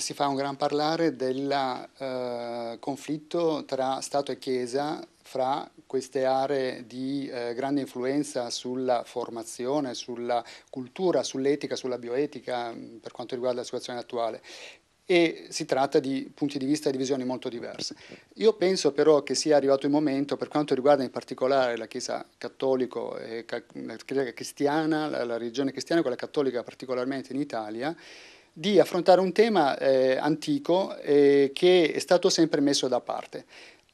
si fa un gran parlare del eh, conflitto tra Stato e Chiesa fra queste aree di eh, grande influenza sulla formazione, sulla cultura, sull'etica, sulla bioetica mm, per quanto riguarda la situazione attuale e si tratta di punti di vista e di visioni molto diverse. Io penso però che sia arrivato il momento, per quanto riguarda in particolare la Chiesa cattolica e cristiana, la religione cristiana, quella cattolica particolarmente in Italia, di affrontare un tema eh, antico eh, che è stato sempre messo da parte.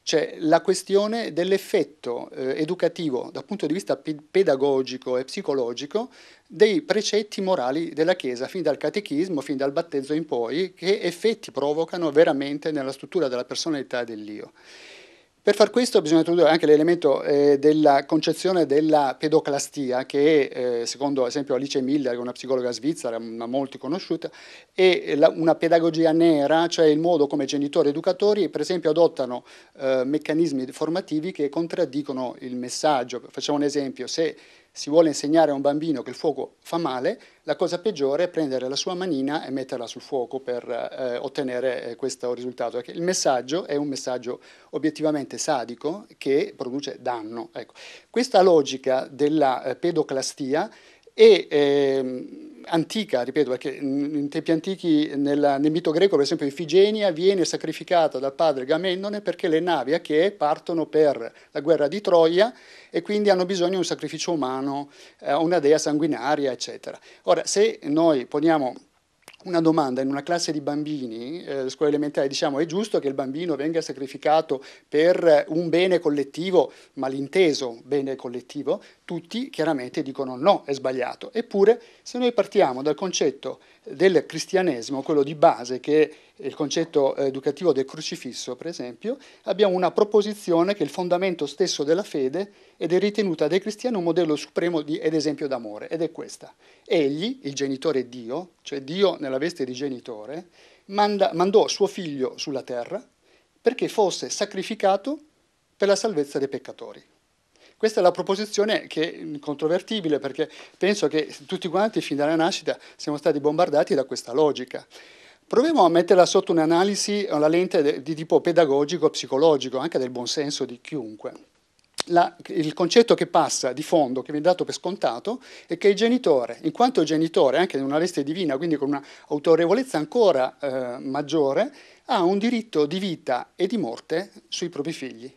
Cioè la questione dell'effetto eh, educativo dal punto di vista pedagogico e psicologico dei precetti morali della Chiesa, fin dal catechismo, fin dal battezzo in poi, che effetti provocano veramente nella struttura della personalità dell'io. Per far questo bisogna introdurre anche l'elemento eh, della concezione della pedoclastia che eh, secondo ad esempio Alice Miller, una psicologa svizzera ma molto conosciuta, è la, una pedagogia nera, cioè il modo come genitori e educatori per esempio adottano eh, meccanismi formativi che contraddicono il messaggio. Facciamo un esempio, se si vuole insegnare a un bambino che il fuoco fa male, la cosa peggiore è prendere la sua manina e metterla sul fuoco per eh, ottenere eh, questo risultato. Perché il messaggio è un messaggio obiettivamente sadico che produce danno. Ecco. Questa logica della eh, pedoclastia è ehm, antica, ripeto, perché in tempi antichi nella, nel mito greco, per esempio, Ifigenia viene sacrificata dal padre Gamennone perché le navi a che partono per la guerra di Troia e quindi hanno bisogno di un sacrificio umano, eh, una dea sanguinaria, eccetera. Ora, se noi poniamo una domanda in una classe di bambini, eh, scuola elementare, diciamo è giusto che il bambino venga sacrificato per un bene collettivo, malinteso bene collettivo? tutti chiaramente dicono no, è sbagliato. Eppure se noi partiamo dal concetto del cristianesimo, quello di base, che è il concetto eh, educativo del crocifisso, per esempio, abbiamo una proposizione che è il fondamento stesso della fede ed è ritenuta dai cristiani un modello supremo di, ed esempio d'amore, ed è questa. Egli, il genitore Dio, cioè Dio nella veste di genitore, manda, mandò suo figlio sulla terra perché fosse sacrificato per la salvezza dei peccatori. Questa è la proposizione che è incontrovertibile perché penso che tutti quanti fin dalla nascita siamo stati bombardati da questa logica. Proviamo a metterla sotto un'analisi, una lente di tipo pedagogico, psicologico, anche del buonsenso di chiunque. La, il concetto che passa di fondo, che viene dato per scontato, è che il genitore, in quanto genitore, anche in una veste divina, quindi con un'autorevolezza ancora eh, maggiore, ha un diritto di vita e di morte sui propri figli.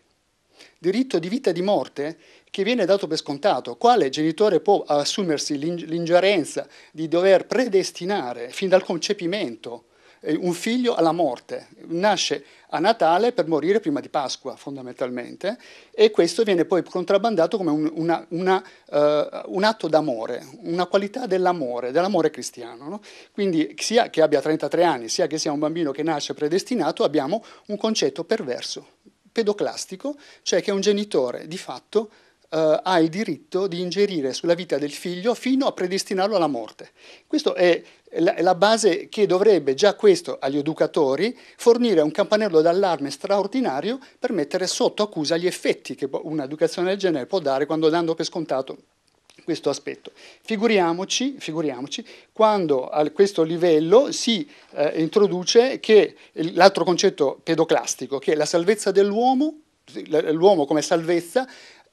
Diritto di vita e di morte che viene dato per scontato. Quale genitore può assumersi l'ingerenza di dover predestinare fin dal concepimento eh, un figlio alla morte? Nasce a Natale per morire prima di Pasqua, fondamentalmente, e questo viene poi contrabbandato come un, una, una, uh, un atto d'amore, una qualità dell'amore, dell'amore cristiano. No? Quindi sia che abbia 33 anni, sia che sia un bambino che nasce predestinato, abbiamo un concetto perverso, pedoclastico, cioè che un genitore di fatto eh, ha il diritto di ingerire sulla vita del figlio fino a predestinarlo alla morte. Questa è la base che dovrebbe già questo agli educatori fornire un campanello d'allarme straordinario per mettere sotto accusa gli effetti che un'educazione del genere può dare quando dando per scontato questo aspetto. Figuriamoci, figuriamoci, quando a questo livello si eh, introduce l'altro concetto pedoclastico, che è la salvezza dell'uomo, l'uomo come salvezza,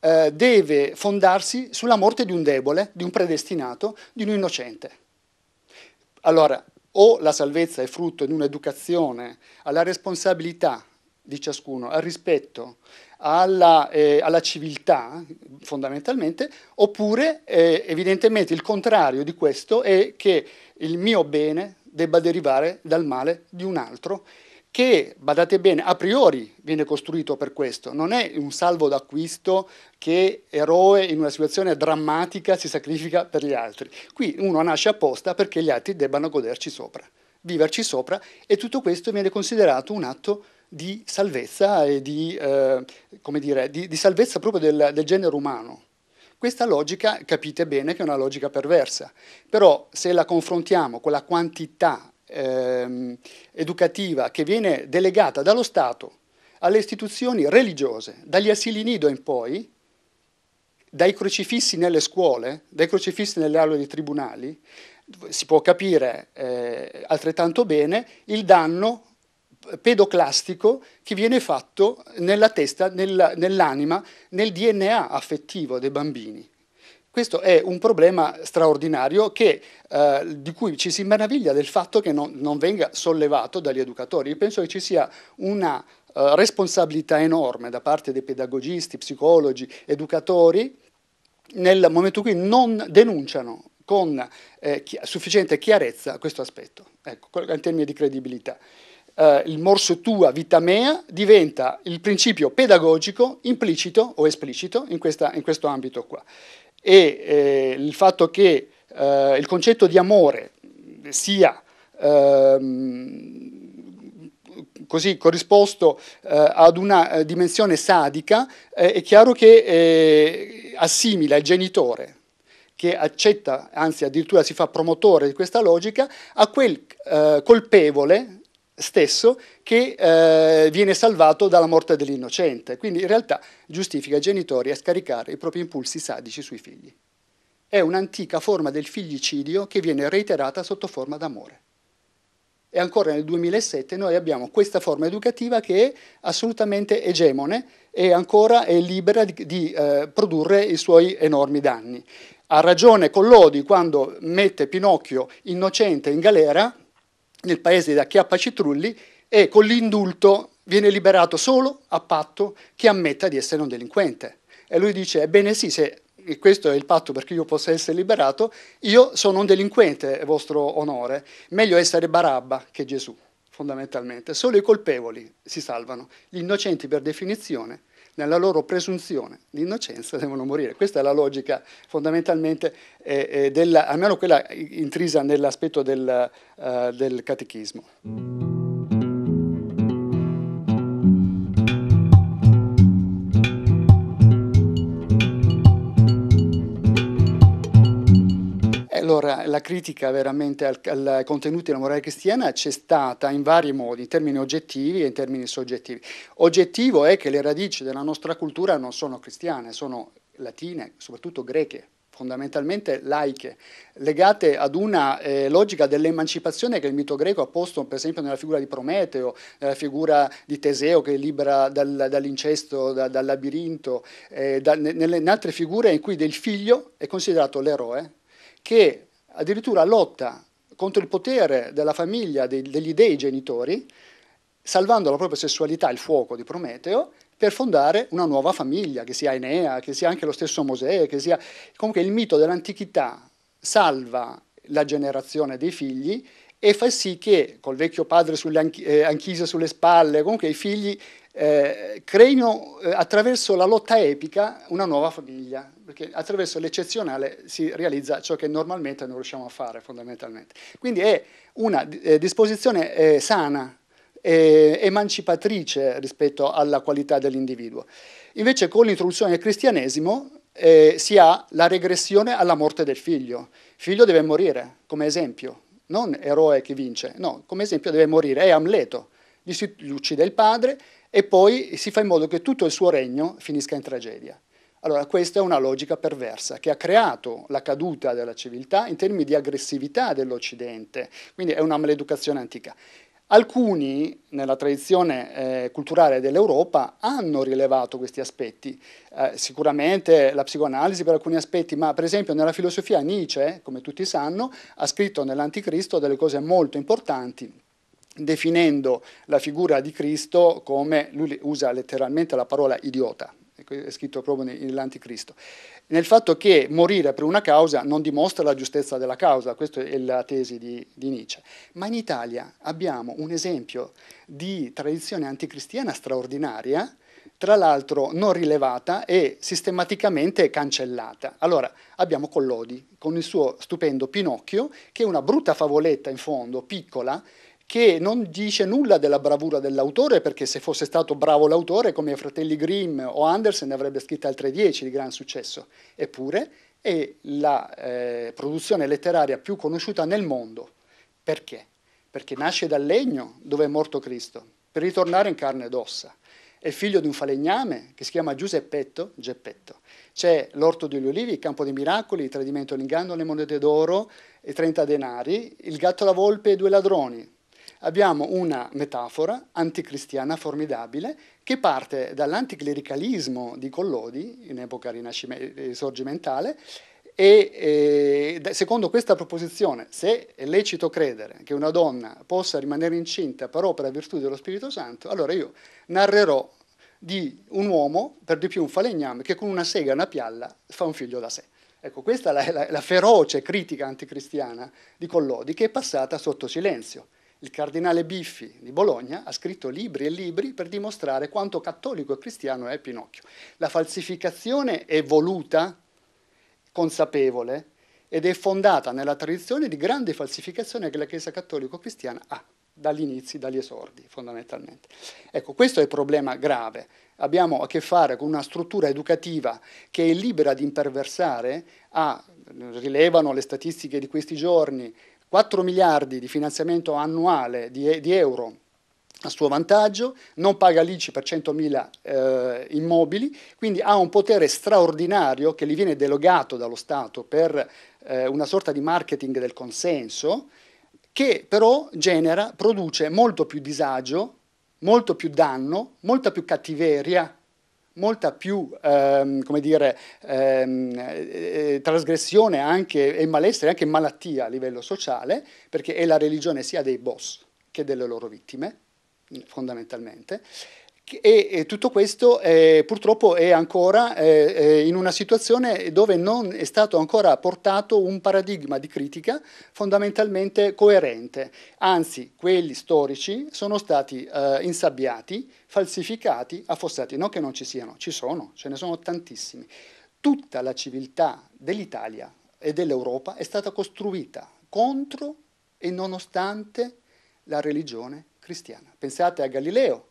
eh, deve fondarsi sulla morte di un debole, di un predestinato, di un innocente. Allora, o la salvezza è frutto di un'educazione alla responsabilità di ciascuno, al rispetto, alla, eh, alla civiltà fondamentalmente, oppure eh, evidentemente il contrario di questo è che il mio bene debba derivare dal male di un altro che, badate bene, a priori viene costruito per questo, non è un salvo d'acquisto che eroe in una situazione drammatica si sacrifica per gli altri. Qui uno nasce apposta perché gli altri debbano goderci sopra, viverci sopra e tutto questo viene considerato un atto di salvezza e di, eh, come dire, di, di salvezza proprio del, del genere umano. Questa logica capite bene che è una logica perversa, però se la confrontiamo con la quantità eh, educativa che viene delegata dallo Stato alle istituzioni religiose, dagli asili nido in poi, dai crocifissi nelle scuole, dai crocifissi nelle aule dei tribunali, si può capire eh, altrettanto bene il danno pedoclastico che viene fatto nella testa, nella, nell'anima, nel DNA affettivo dei bambini. Questo è un problema straordinario che, eh, di cui ci si meraviglia del fatto che non, non venga sollevato dagli educatori. Io penso che ci sia una eh, responsabilità enorme da parte dei pedagogisti, psicologi, educatori nel momento in cui non denunciano con eh, chi sufficiente chiarezza questo aspetto, ecco, in termini di credibilità. Eh, il morso tua vita mea diventa il principio pedagogico implicito o esplicito in, questa, in questo ambito qua e eh, il fatto che eh, il concetto di amore sia ehm, così corrisposto eh, ad una eh, dimensione sadica, eh, è chiaro che assimila il genitore che accetta, anzi addirittura si fa promotore di questa logica, a quel colpevole stesso che eh, viene salvato dalla morte dell'innocente, quindi in realtà giustifica i genitori a scaricare i propri impulsi sadici sui figli. È un'antica forma del figlicidio che viene reiterata sotto forma d'amore. E ancora nel 2007 noi abbiamo questa forma educativa che è assolutamente egemone e ancora è libera di, di eh, produrre i suoi enormi danni. Ha ragione Collodi quando mette Pinocchio innocente in galera nel paese da Chiappa Citrulli e con l'indulto viene liberato solo a patto che ammetta di essere un delinquente. E lui dice, ebbene sì, se questo è il patto perché io possa essere liberato, io sono un delinquente, vostro onore, meglio essere Barabba che Gesù, fondamentalmente. Solo i colpevoli si salvano, gli innocenti per definizione nella loro presunzione di innocenza devono morire. Questa è la logica fondamentalmente, eh, eh, della, almeno quella intrisa nell'aspetto del, eh, del catechismo. Allora la critica veramente al, al contenuto della morale cristiana c'è stata in vari modi, in termini oggettivi e in termini soggettivi. Oggettivo è che le radici della nostra cultura non sono cristiane, sono latine, soprattutto greche, fondamentalmente laiche, legate ad una eh, logica dell'emancipazione che il mito greco ha posto per esempio nella figura di Prometeo, nella figura di Teseo che libera dal, dall'incesto, da, dal labirinto, eh, da, nelle, in altre figure in cui del figlio è considerato l'eroe che addirittura lotta contro il potere della famiglia, dei, degli dei genitori, salvando la propria sessualità, il fuoco di Prometeo, per fondare una nuova famiglia, che sia Enea, che sia anche lo stesso Mosè, che sia... Comunque il mito dell'antichità salva la generazione dei figli e fa sì che, col vecchio padre sulle anch- eh, anchise sulle spalle, comunque i figli eh, creino eh, attraverso la lotta epica una nuova famiglia, perché attraverso l'eccezionale si realizza ciò che normalmente non riusciamo a fare fondamentalmente. Quindi è una eh, disposizione eh, sana, eh, emancipatrice rispetto alla qualità dell'individuo. Invece con l'introduzione del cristianesimo eh, si ha la regressione alla morte del figlio. Il figlio deve morire, come esempio, non eroe che vince, no, come esempio deve morire, è Amleto. Gli si uccide il padre e poi si fa in modo che tutto il suo regno finisca in tragedia. Allora questa è una logica perversa che ha creato la caduta della civiltà in termini di aggressività dell'Occidente, quindi è una maleducazione antica. Alcuni nella tradizione eh, culturale dell'Europa hanno rilevato questi aspetti, eh, sicuramente la psicoanalisi per alcuni aspetti, ma per esempio nella filosofia Nietzsche, come tutti sanno, ha scritto nell'Anticristo delle cose molto importanti definendo la figura di Cristo come, lui usa letteralmente la parola idiota, è scritto proprio nell'anticristo, nel fatto che morire per una causa non dimostra la giustezza della causa, questa è la tesi di, di Nietzsche, ma in Italia abbiamo un esempio di tradizione anticristiana straordinaria, tra l'altro non rilevata e sistematicamente cancellata. Allora, abbiamo Collodi con il suo stupendo Pinocchio, che è una brutta favoletta in fondo, piccola, che non dice nulla della bravura dell'autore, perché se fosse stato bravo l'autore, come i fratelli Grimm o Andersen, avrebbe scritto altre dieci di gran successo. Eppure è la eh, produzione letteraria più conosciuta nel mondo. Perché? Perché nasce dal legno dove è morto Cristo, per ritornare in carne ed ossa. È figlio di un falegname che si chiama Giuseppetto Geppetto. C'è l'orto degli olivi, il campo dei miracoli, il tradimento e l'inganno, le monete d'oro e 30 denari, il gatto, la volpe e due ladroni, abbiamo una metafora anticristiana formidabile che parte dall'anticlericalismo di Collodi in epoca risorgimentale e eh, secondo questa proposizione, se è lecito credere che una donna possa rimanere incinta per opera e virtù dello Spirito Santo, allora io narrerò di un uomo, per di più un falegname, che con una sega e una pialla fa un figlio da sé. Ecco, questa è la, la, la feroce critica anticristiana di Collodi che è passata sotto silenzio. Il cardinale Biffi di Bologna ha scritto libri e libri per dimostrare quanto cattolico e cristiano è Pinocchio. La falsificazione è voluta, consapevole, ed è fondata nella tradizione di grande falsificazione che la Chiesa cattolico-cristiana ha dagli inizi, dagli esordi fondamentalmente. Ecco, questo è il problema grave. Abbiamo a che fare con una struttura educativa che è libera di imperversare, ha, rilevano le statistiche di questi giorni, 4 miliardi di finanziamento annuale di, di euro a suo vantaggio, non paga l'ICI per 100.000 eh, immobili, quindi ha un potere straordinario che gli viene delogato dallo Stato per eh, una sorta di marketing del consenso, che però genera, produce molto più disagio, molto più danno, molta più cattiveria molta più ehm, come dire, ehm, eh, eh, trasgressione anche, e malessere, anche malattia a livello sociale, perché è la religione sia dei boss che delle loro vittime, fondamentalmente. E, tutto questo eh, purtroppo è ancora eh, eh, in una situazione dove non è stato ancora portato un paradigma di critica fondamentalmente coerente, anzi quelli storici sono stati eh, insabbiati, falsificati, affossati, non che non ci siano, ci sono, ce ne sono tantissimi. Tutta la civiltà dell'Italia e dell'Europa è stata costruita contro e nonostante la religione cristiana. Pensate a Galileo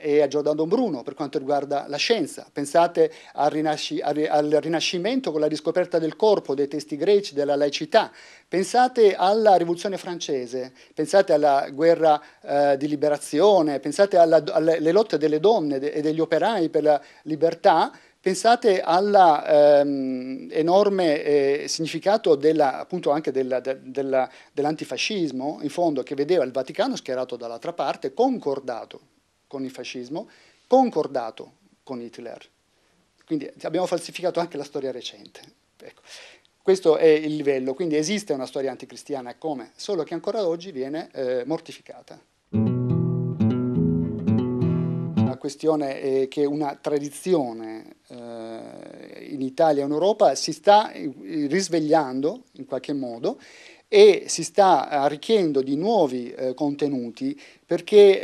e a Giordano Bruno per quanto riguarda la scienza. Pensate al, rinasci al, Rinascimento con la riscoperta del corpo, dei testi greci, della laicità. Pensate alla Rivoluzione francese, pensate alla guerra eh, di liberazione, pensate alla, alle lotte delle donne e degli operai per la libertà. Pensate all'enorme ehm, eh, significato della, appunto anche dell'antifascismo, della, dell in fondo, che vedeva il Vaticano schierato dall'altra parte, concordato con il fascismo, concordato con Hitler. Quindi abbiamo falsificato anche la storia recente. Ecco. Questo è il livello, quindi esiste una storia anticristiana come, solo che ancora oggi viene eh, mortificata. La questione è che una tradizione eh, in Italia e in Europa si sta eh, risvegliando in qualche modo e si sta arricchendo di nuovi eh, contenuti perché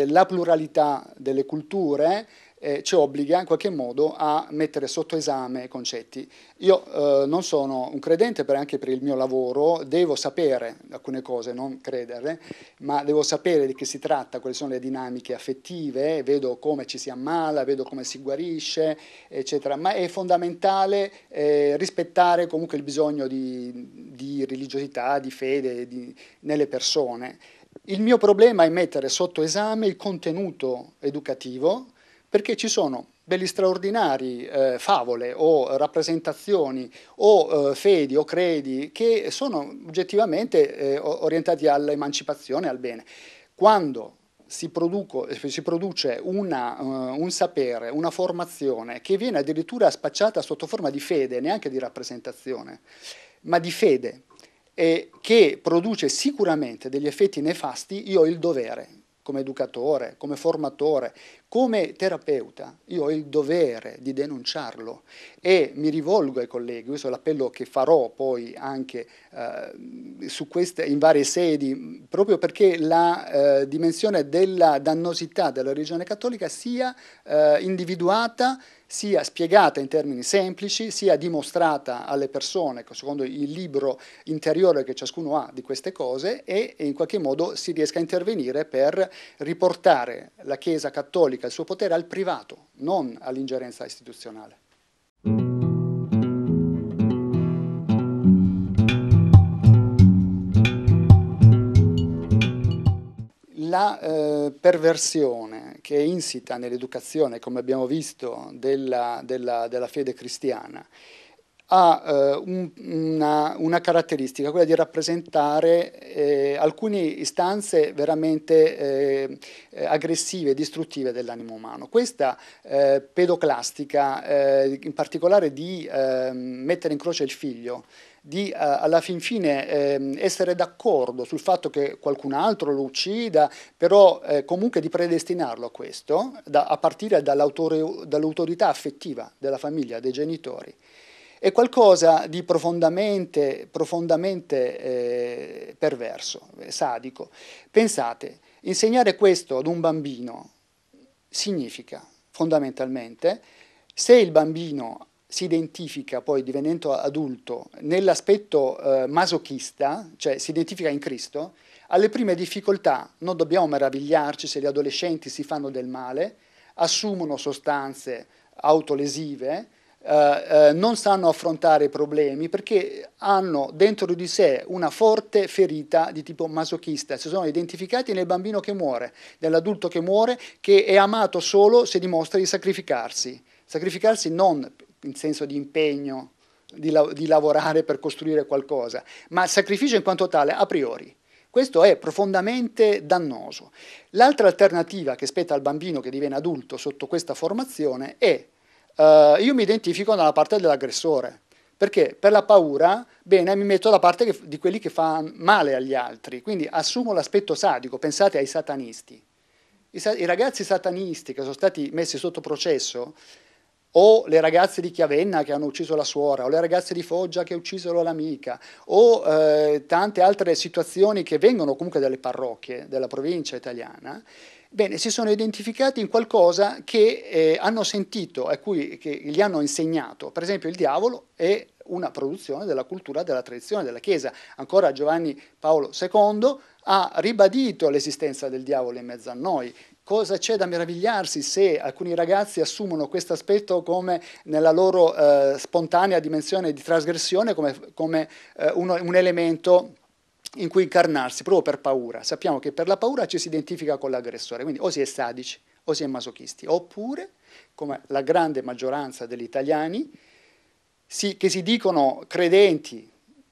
eh, la pluralità delle culture eh, ci obbliga in qualche modo a mettere sotto esame concetti. Io eh, non sono un credente, per, anche per il mio lavoro devo sapere alcune cose, non crederle, ma devo sapere di che si tratta, quali sono le dinamiche affettive, vedo come ci si ammala, vedo come si guarisce, eccetera, ma è fondamentale eh, rispettare comunque il bisogno di, di religiosità, di fede di, nelle persone. Il mio problema è mettere sotto esame il contenuto educativo perché ci sono degli straordinari eh, favole o rappresentazioni o eh, fedi o credi che sono oggettivamente eh, orientati all'emancipazione, al bene. Quando si, produco, si produce una, uh, un sapere, una formazione che viene addirittura spacciata sotto forma di fede, neanche di rappresentazione, ma di fede, eh, che produce sicuramente degli effetti nefasti, io ho il dovere, come educatore, come formatore, come terapeuta io ho il dovere di denunciarlo e mi rivolgo ai colleghi, questo è l'appello che farò poi anche eh, su queste, in varie sedi, proprio perché la eh, dimensione della dannosità della religione cattolica sia eh, individuata sia spiegata in termini semplici, sia dimostrata alle persone, secondo il libro interiore che ciascuno ha di queste cose, e in qualche modo si riesca a intervenire per riportare la Chiesa cattolica comunica il suo potere al privato, non all'ingerenza istituzionale. La eh, perversione che è insita nell'educazione, come abbiamo visto, della, della, della fede cristiana ha eh, un, una, una, caratteristica, quella di rappresentare eh, alcune istanze veramente eh, aggressive, distruttive dell'animo umano. Questa eh, pedoclastica, eh, in particolare di ehm, mettere in croce il figlio, di eh, alla fin fine ehm, essere d'accordo sul fatto che qualcun altro lo uccida, però comunque di predestinarlo a questo, da, a partire dall'autorità affettiva della famiglia, dei genitori è qualcosa di profondamente, profondamente eh, perverso, sadico. Pensate, insegnare questo ad un bambino significa fondamentalmente se il bambino si identifica poi divenendo adulto nell'aspetto eh, masochista, cioè si identifica in Cristo, alle prime difficoltà non dobbiamo meravigliarci se gli adolescenti si fanno del male, assumono sostanze autolesive, eh, eh, non sanno affrontare i problemi perché hanno dentro di sé una forte ferita di tipo masochista, si sono identificati nel bambino che muore, nell'adulto che muore, che è amato solo se dimostra di sacrificarsi, sacrificarsi non in senso di impegno, di, la di lavorare per costruire qualcosa, ma sacrificio in quanto tale a priori. Questo è profondamente dannoso. L'altra alternativa che spetta al bambino che diviene adulto sotto questa formazione è eh, io mi identifico dalla parte dell'aggressore, perché per la paura, bene, mi metto dalla parte che, di quelli che fanno male agli altri, quindi assumo l'aspetto sadico, pensate ai satanisti. I, I, ragazzi satanisti che sono stati messi sotto processo, o le ragazze di Chiavenna che hanno ucciso la suora, o le ragazze di Foggia che uccisero l'amica, o eh, tante altre situazioni che vengono comunque dalle parrocchie della provincia italiana, Bene, si sono identificati in qualcosa che eh, hanno sentito, a cui che gli hanno insegnato. Per esempio il diavolo è una produzione della cultura della tradizione della Chiesa. Ancora Giovanni Paolo II ha ribadito l'esistenza del diavolo in mezzo a noi. Cosa c'è da meravigliarsi se alcuni ragazzi assumono questo aspetto come nella loro eh, spontanea dimensione di trasgressione, come, come eh, uno, un elemento in cui incarnarsi proprio per paura. Sappiamo che per la paura ci si identifica con l'aggressore, quindi o si è sadici o si è masochisti, oppure, come la grande maggioranza degli italiani, si, che si dicono credenti,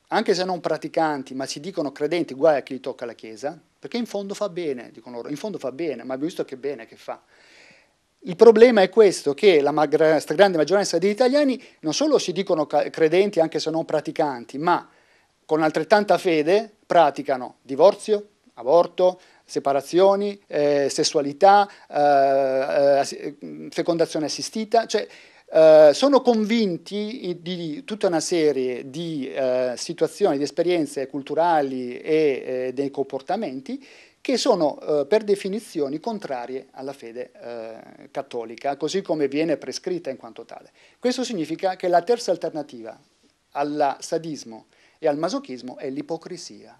anche se non praticanti, ma si dicono credenti, guai a chi gli tocca la Chiesa, perché in fondo fa bene, dicono loro, in fondo fa bene, ma abbiamo visto che bene che fa. Il problema è questo, che la magra, grande maggioranza degli italiani non solo si dicono credenti anche se non praticanti, ma con altrettanta fede praticano divorzio, aborto, separazioni, eh, sessualità, eh, eh fecondazione assistita, cioè eh, sono convinti di tutta una serie di eh, situazioni, di esperienze culturali e eh, dei comportamenti che sono per definizioni contrarie alla fede cattolica, così come viene prescritta in quanto tale. Questo significa che la terza alternativa al sadismo e al masochismo è l'ipocrisia.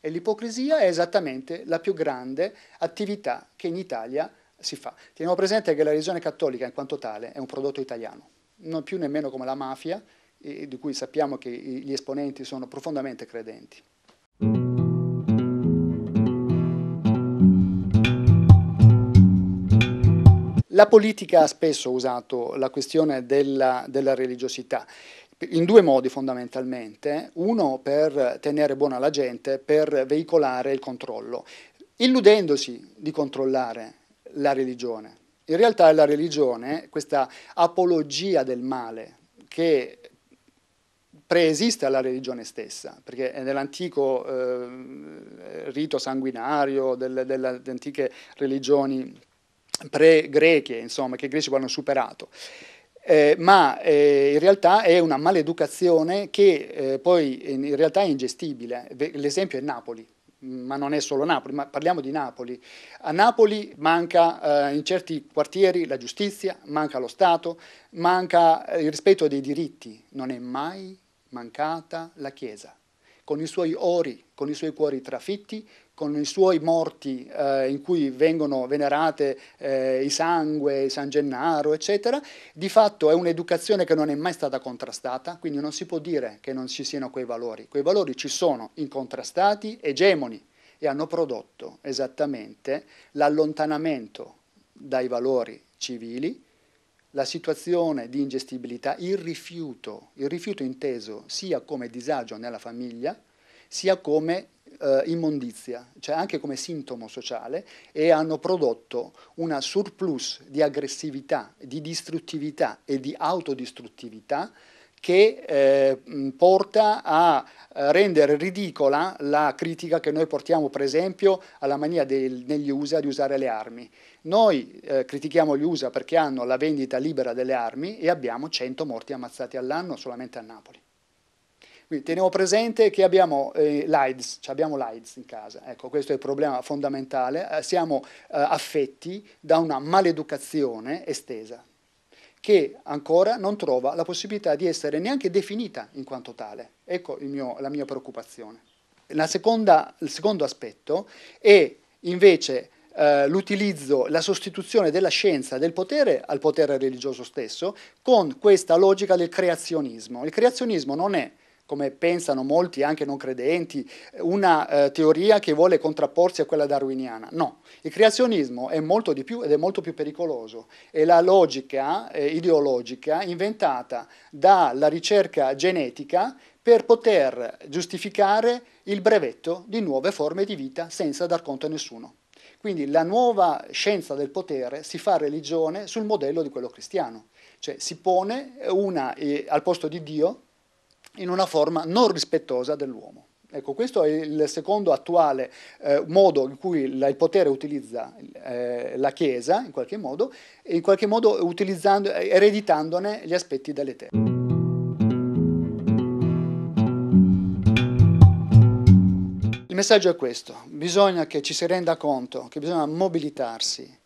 E l'ipocrisia è esattamente la più grande attività che in Italia si fa. Teniamo presente che la religione cattolica in quanto tale è un prodotto italiano, non più nemmeno come la mafia, di cui sappiamo che gli esponenti sono profondamente credenti. La politica ha spesso usato la questione della, della religiosità in due modi fondamentalmente, uno per tenere buona la gente, per veicolare il controllo, illudendosi di controllare la religione. In realtà la religione, questa apologia del male che preesiste alla religione stessa, perché è nell'antico eh, rito sanguinario delle, delle, delle antiche religioni pre-greche, insomma, che i greci poi hanno superato eh, ma eh, in realtà è una maleducazione che eh, poi in realtà è ingestibile. L'esempio è Napoli, mm, ma non è solo Napoli, ma parliamo di Napoli. A Napoli manca eh, in certi quartieri la giustizia, manca lo Stato, manca eh, il rispetto dei diritti. Non è mai mancata la Chiesa, con i suoi ori, con i suoi cuori trafitti, con i suoi morti eh, in cui vengono venerate eh, i sangue, San Gennaro, eccetera, di fatto è un'educazione che non è mai stata contrastata, quindi non si può dire che non ci siano quei valori. Quei valori ci sono, incontrastati, egemoni, e hanno prodotto esattamente l'allontanamento dai valori civili, la situazione di ingestibilità, il rifiuto, il rifiuto inteso sia come disagio nella famiglia, sia come eh, immondizia, cioè anche come sintomo sociale, e hanno prodotto una surplus di aggressività, di distruttività e di autodistruttività che eh, porta a eh, rendere ridicola la critica che noi portiamo per esempio alla mania del, negli USA di usare le armi. Noi eh, critichiamo gli USA perché hanno la vendita libera delle armi e abbiamo 100 morti ammazzati all'anno solamente a Napoli. Quindi teniamo presente che abbiamo eh, l'AIDS, cioè abbiamo l'AIDS in casa, ecco questo è il problema fondamentale, eh, siamo eh, affetti da una maleducazione estesa che ancora non trova la possibilità di essere neanche definita in quanto tale. Ecco mio, la mia preoccupazione. La seconda, il secondo aspetto è invece eh, l'utilizzo, la sostituzione della scienza, del potere al potere religioso stesso, con questa logica del creazionismo. Il creazionismo non è come pensano molti anche non credenti, una eh, teoria che vuole contrapporsi a quella darwiniana. No, il creazionismo è molto di più ed è molto più pericoloso. È la logica eh, ideologica inventata dalla ricerca genetica per poter giustificare il brevetto di nuove forme di vita senza dar conto a nessuno. Quindi la nuova scienza del potere si fa religione sul modello di quello cristiano, cioè si pone una, eh, al posto di Dio in una forma non rispettosa dell'uomo. Ecco, questo è il secondo attuale eh, modo in cui la, il potere utilizza eh, la Chiesa, in qualche modo, in qualche modo eh, ereditandone gli aspetti dall'Eterno. Il messaggio è questo, bisogna che ci si renda conto che bisogna mobilitarsi,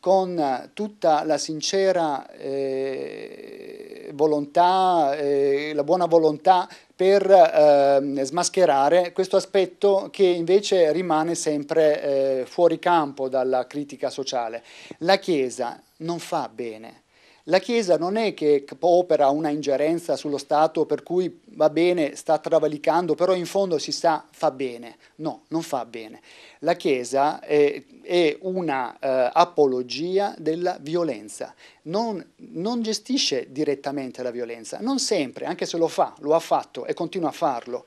con tutta la sincera eh, volontà, eh, la buona volontà per eh, smascherare questo aspetto che invece rimane sempre eh, fuori campo dalla critica sociale. La Chiesa non fa bene la Chiesa non è che opera una ingerenza sullo Stato per cui va bene, sta travalicando, però in fondo si sa fa bene. No, non fa bene. La Chiesa è, è una eh, apologia della violenza, non, non gestisce direttamente la violenza, non sempre, anche se lo fa, lo ha fatto e continua a farlo,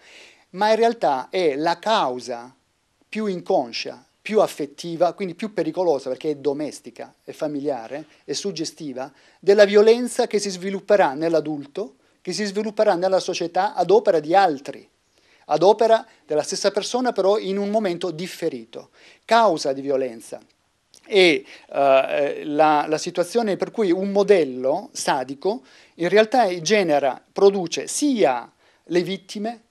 ma in realtà è la causa più inconscia più affettiva, quindi più pericolosa perché è domestica, è familiare, è suggestiva, della violenza che si svilupperà nell'adulto, che si svilupperà nella società ad opera di altri, ad opera della stessa persona però in un momento differito. Causa di violenza e eh, la, la, situazione per cui un modello sadico in realtà genera, produce sia le vittime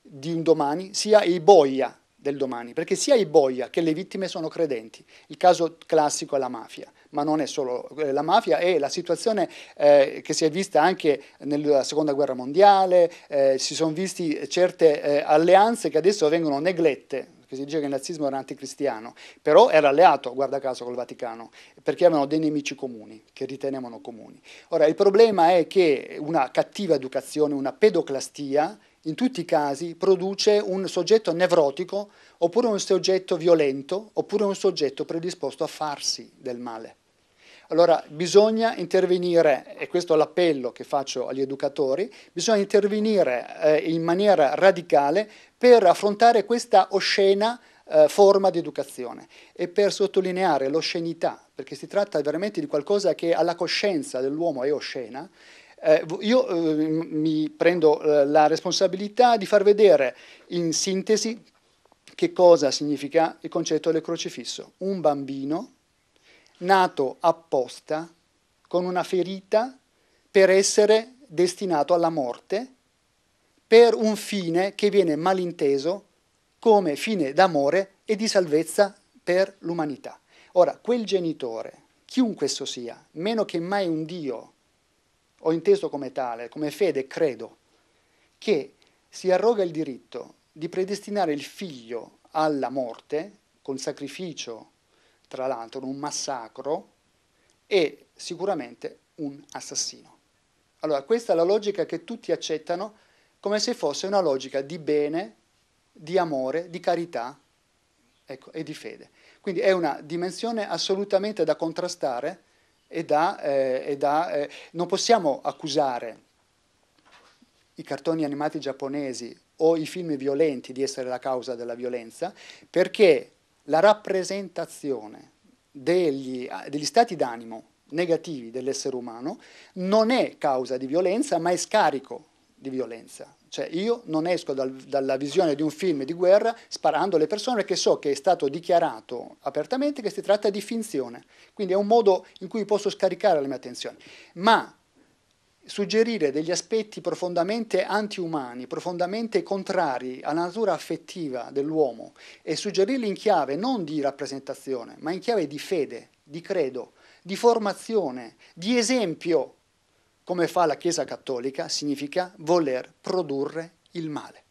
di un domani, sia i boia del domani, perché sia i boia che le vittime sono credenti. Il caso classico è la mafia, ma non è solo eh, la mafia, è la situazione eh, che si è vista anche nella seconda guerra mondiale, eh, si sono viste certe eh, alleanze che adesso vengono neglette, che si dice che il nazismo era anticristiano, però era alleato, guarda caso, col Vaticano, perché avevano dei nemici comuni, che ritenevano comuni. Ora, il problema è che una cattiva educazione, una pedoclastia, in tutti i casi produce un soggetto nevrotico oppure un soggetto violento oppure un soggetto predisposto a farsi del male. Allora bisogna intervenire, e questo è l'appello che faccio agli educatori, bisogna intervenire eh, in maniera radicale per affrontare questa oscena eh, forma di educazione e per sottolineare l'oscenità, perché si tratta veramente di qualcosa che alla coscienza dell'uomo è oscena eh, io eh, mi prendo eh, la responsabilità di far vedere in sintesi che cosa significa il concetto del crocifisso. Un bambino nato apposta con una ferita per essere destinato alla morte per un fine che viene malinteso come fine d'amore e di salvezza per l'umanità. Ora, quel genitore, chiunque esso sia, meno che mai un Dio ho inteso come tale, come fede credo, che si arroga il diritto di predestinare il figlio alla morte, con sacrificio, tra l'altro, un massacro, e sicuramente un assassino. Allora, questa è la logica che tutti accettano come se fosse una logica di bene, di amore, di carità ecco, e di fede. Quindi è una dimensione assolutamente da contrastare e da... Eh, e da eh, non possiamo accusare i cartoni animati giapponesi o i film violenti di essere la causa della violenza, perché la rappresentazione degli, degli stati d'animo negativi dell'essere umano non è causa di violenza, ma è scarico di violenza. Cioè io non esco dal, dalla visione di un film di guerra sparando alle persone che so che è stato dichiarato apertamente che si tratta di finzione. Quindi è un modo in cui posso scaricare la mia attenzione. Ma suggerire degli aspetti profondamente antiumani, profondamente contrari alla natura affettiva dell'uomo e suggerirli in chiave non di rappresentazione, ma in chiave di fede, di credo, di formazione, di esempio come fa la Chiesa cattolica, significa voler produrre il male.